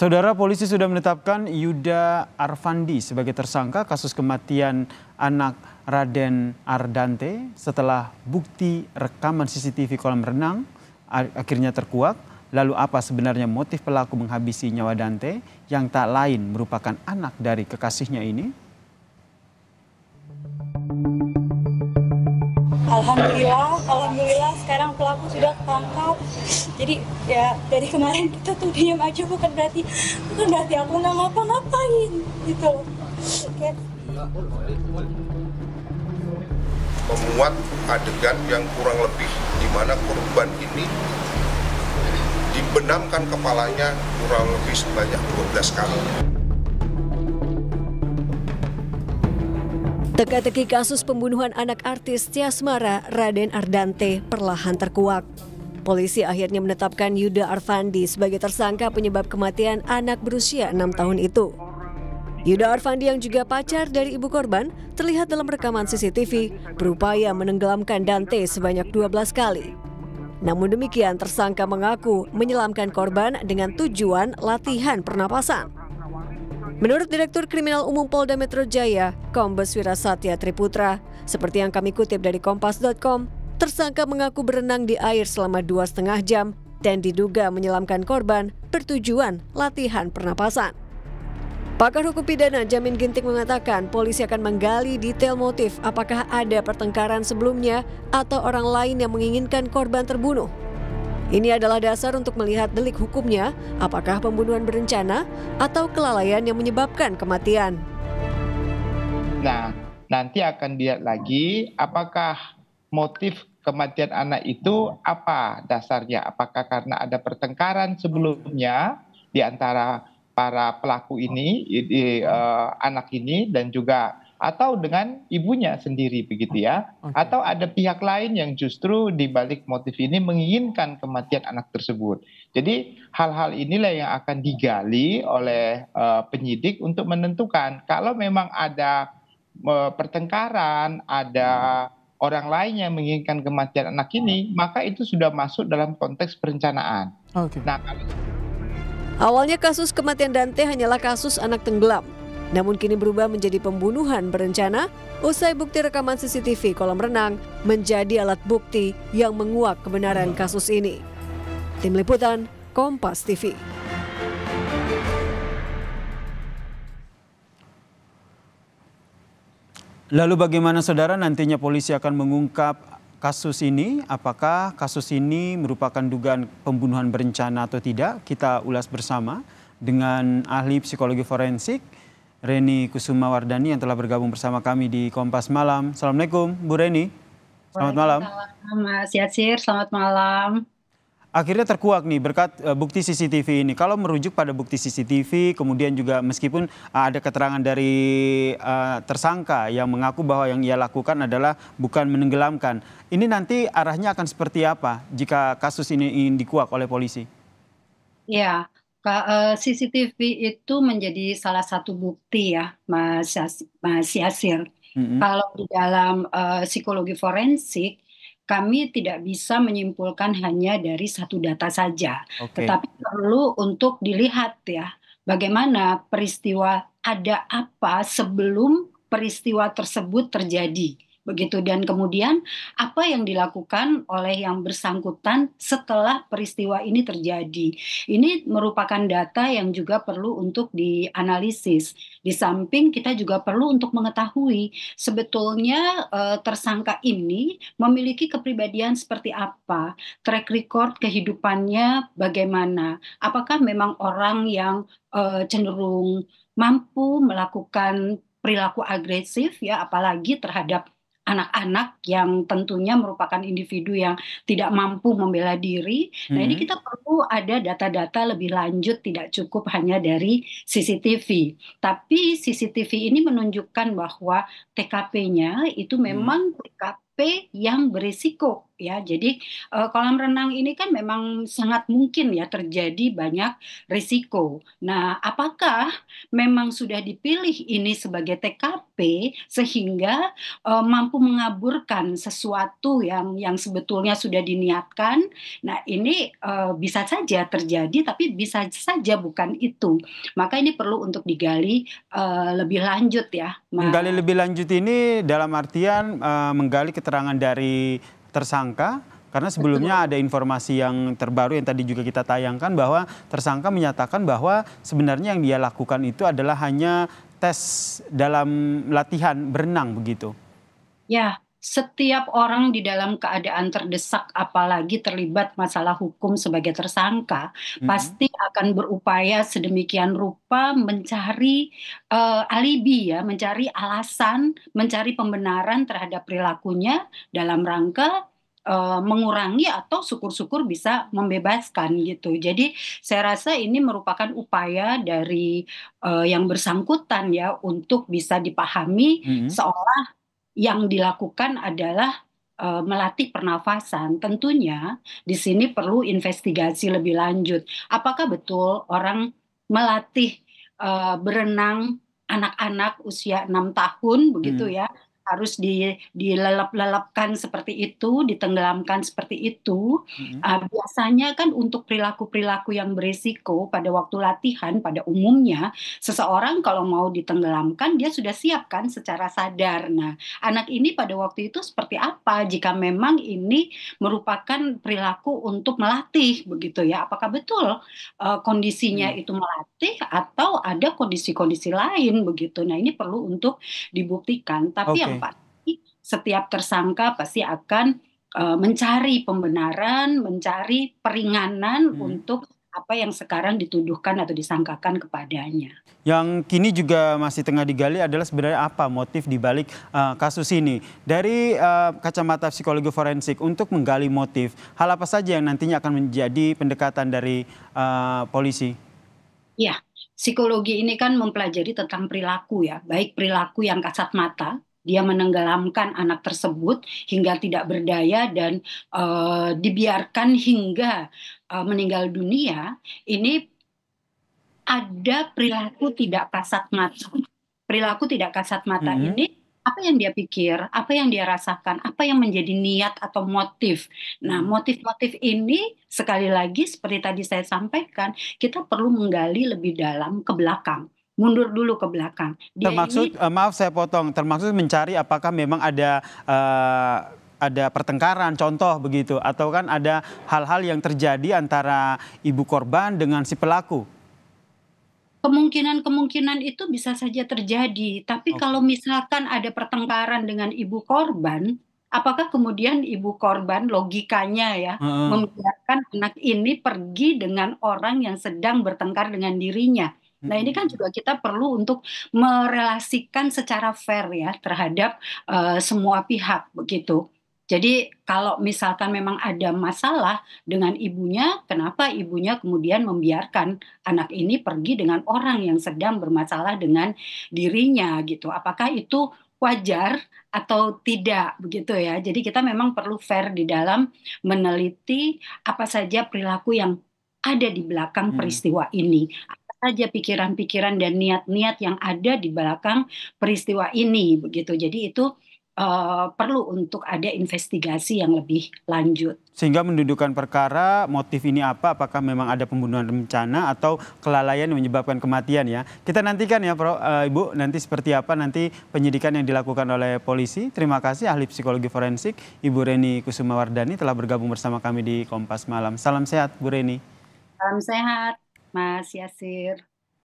Saudara polisi sudah menetapkan Yuda Arfandi sebagai tersangka kasus kematian anak Raden Ardante setelah bukti rekaman CCTV kolam renang akhirnya terkuak. Lalu apa sebenarnya motif pelaku menghabisi nyawa Dante yang tak lain merupakan anak dari kekasihnya ini? alhamdulillah alhamdulillah sekarang pelaku sudah ketangkap jadi ya dari kemarin kita tuh diam aja bukan berarti bukan berarti aku nggak ngapa-ngapain gitu okay. memuat adegan yang kurang lebih di mana korban ini dibenamkan kepalanya kurang lebih sebanyak 12 kali. Teka-teki kasus pembunuhan anak artis Tiasmara Raden Ardante perlahan terkuak. Polisi akhirnya menetapkan Yuda Arfandi sebagai tersangka penyebab kematian anak berusia enam tahun itu. Yuda Arfandi yang juga pacar dari ibu korban terlihat dalam rekaman CCTV berupaya menenggelamkan Dante sebanyak 12 kali. Namun demikian tersangka mengaku menyelamkan korban dengan tujuan latihan pernapasan. Menurut Direktur Kriminal Umum Polda Metro Jaya, Kombes Wirasatya Triputra, seperti yang kami kutip dari Kompas.com, tersangka mengaku berenang di air selama dua setengah jam dan diduga menyelamkan korban bertujuan latihan pernapasan. Pakar hukum pidana Jamin Ginting mengatakan polisi akan menggali detail motif apakah ada pertengkaran sebelumnya atau orang lain yang menginginkan korban terbunuh. Ini adalah dasar untuk melihat delik hukumnya, apakah pembunuhan berencana atau kelalaian yang menyebabkan kematian. Nah, nanti akan dilihat lagi apakah motif kematian anak itu apa dasarnya? Apakah karena ada pertengkaran sebelumnya di antara para pelaku ini, di, uh, eh, anak ini dan juga atau dengan ibunya sendiri begitu ya atau ada pihak lain yang justru di balik motif ini menginginkan kematian anak tersebut jadi hal-hal inilah yang akan digali oleh uh, penyidik untuk menentukan kalau memang ada uh, pertengkaran ada orang lain yang menginginkan kematian anak ini hmm. maka itu sudah masuk dalam konteks perencanaan okay. nah awalnya kasus kematian Dante hanyalah kasus anak tenggelam namun kini berubah menjadi pembunuhan berencana usai bukti rekaman CCTV kolam renang menjadi alat bukti yang menguak kebenaran kasus ini. Tim Liputan, Kompas TV. Lalu bagaimana saudara nantinya polisi akan mengungkap kasus ini? Apakah kasus ini merupakan dugaan pembunuhan berencana atau tidak? Kita ulas bersama dengan ahli psikologi forensik, Reni Kusuma Wardani yang telah bergabung bersama kami di Kompas Malam. Assalamualaikum, Bu Reni. Selamat malam. Mas Yatsir, selamat malam. Akhirnya terkuak nih berkat eh, bukti CCTV ini. Kalau merujuk pada bukti CCTV, kemudian juga meskipun eh, ada keterangan dari uh, tersangka yang mengaku bahwa yang ia lakukan adalah bukan menenggelamkan. Ini nanti arahnya akan seperti apa jika kasus ini ingin dikuak oleh polisi? Ya, Eh, CCTV itu menjadi salah satu bukti ya, Mas, Mas Yasir. Mm-hmm. Kalau di dalam uh, psikologi forensik, kami tidak bisa menyimpulkan hanya dari satu data saja, okay. tetapi perlu untuk dilihat ya, bagaimana peristiwa ada apa sebelum peristiwa tersebut terjadi begitu dan kemudian apa yang dilakukan oleh yang bersangkutan setelah peristiwa ini terjadi ini merupakan data yang juga perlu untuk dianalisis di samping kita juga perlu untuk mengetahui sebetulnya eh, tersangka ini memiliki kepribadian seperti apa track record kehidupannya bagaimana apakah memang orang yang eh, cenderung mampu melakukan perilaku agresif ya apalagi terhadap anak-anak yang tentunya merupakan individu yang tidak mampu membela diri. hmm Nah, ini mhm. kita perlu ada data-data lebih lanjut tidak cukup hanya dari CCTV. Tapi CCTV ini menunjukkan bahwa TKP-nya itu mhm. memang hmm TKP yang berisiko ya. Jadi eh, kolam renang ini kan memang sangat mungkin ya terjadi banyak risiko. Nah, apakah memang sudah dipilih ini sebagai TKP sehingga uh, mampu mengaburkan sesuatu yang yang sebetulnya sudah diniatkan? Nah, ini uh, bisa saja terjadi tapi bisa saja bukan itu. Maka ini perlu untuk digali uh, lebih lanjut ya. Menggali lebih lanjut ini dalam artian uh, menggali kita keterangan dari tersangka karena sebelumnya ada informasi yang terbaru yang tadi juga kita tayangkan bahwa tersangka menyatakan bahwa sebenarnya yang dia lakukan itu adalah hanya tes dalam latihan berenang begitu. Ya, setiap orang di dalam keadaan terdesak apalagi terlibat masalah hukum sebagai tersangka mm-hmm. pasti akan berupaya sedemikian rupa mencari uh, alibi ya, mencari alasan, mencari pembenaran terhadap perilakunya dalam rangka uh, mengurangi atau syukur-syukur bisa membebaskan gitu. Jadi saya rasa ini merupakan upaya dari uh, yang bersangkutan ya untuk bisa dipahami mm-hmm. seolah yang dilakukan adalah eh, melatih pernafasan. Tentunya di sini perlu investigasi lebih lanjut. Apakah betul orang melatih uh, berenang anak-anak usia enam tahun begitu hmm. ya harus di dilelap-lelapkan seperti itu, ditenggelamkan seperti itu. Mm-hmm. Uh, biasanya kan untuk perilaku-perilaku yang berisiko pada waktu latihan pada umumnya seseorang kalau mau ditenggelamkan dia sudah siapkan secara sadar. Nah, anak ini pada waktu itu seperti apa jika memang ini merupakan perilaku untuk melatih begitu ya? Apakah betul uh, kondisinya mm-hmm. itu melatih atau ada kondisi-kondisi lain begitu? Nah, ini perlu untuk dibuktikan. Tapi okay. yang pasti setiap tersangka pasti akan uh, mencari pembenaran, mencari peringanan hmm. untuk apa yang sekarang dituduhkan atau disangkakan kepadanya. Yang kini juga masih tengah digali adalah sebenarnya apa motif dibalik uh, kasus ini. Dari uh, kacamata psikologi forensik untuk menggali motif, hal apa saja yang nantinya akan menjadi pendekatan dari uh, polisi? Ya, psikologi ini kan mempelajari tentang perilaku ya, baik perilaku yang kasat mata dia menenggelamkan anak tersebut hingga tidak berdaya dan uh, dibiarkan hingga uh, meninggal dunia ini ada perilaku tidak kasat mata perilaku tidak kasat mata hmm. ini apa yang dia pikir, apa yang dia rasakan, apa yang menjadi niat atau motif. Nah, mhm. motif-motif ini sekali lagi seperti tadi saya sampaikan, kita perlu menggali lebih dalam ke belakang mundur dulu ke belakang. Dia termaksud ini, eh, maaf saya potong, termaksud mencari apakah memang ada uh, ada pertengkaran contoh begitu atau kan ada hal-hal yang terjadi antara ibu korban dengan si pelaku kemungkinan-kemungkinan itu bisa saja terjadi. Tapi okay. kalau misalkan ada pertengkaran dengan ibu korban, apakah kemudian ibu korban logikanya ya hmm. membiarkan anak ini pergi dengan orang yang sedang bertengkar dengan dirinya? Nah ini kan juga kita perlu untuk merelasikan secara fair ya terhadap uh, semua pihak begitu. Jadi kalau misalkan memang ada masalah dengan ibunya, kenapa ibunya kemudian membiarkan anak ini pergi dengan orang yang sedang bermasalah dengan dirinya gitu? Apakah itu wajar atau tidak begitu ya? Jadi kita memang perlu fair di dalam meneliti apa saja perilaku yang ada di belakang hmm. peristiwa ini saja pikiran-pikiran dan niat-niat yang ada di belakang peristiwa ini begitu. Jadi itu uh, perlu untuk ada investigasi yang lebih lanjut. Sehingga mendudukan perkara motif ini apa? Apakah memang ada pembunuhan rencana atau kelalaian yang menyebabkan kematian ya? Kita nantikan ya, Pro, uh, eh, Ibu, nanti seperti apa nanti penyidikan yang dilakukan oleh polisi. Terima kasih ahli psikologi forensik Ibu Reni Kusumawardani telah bergabung bersama kami di Kompas Malam. Salam sehat, Bu Reni. Salam sehat. más y hacer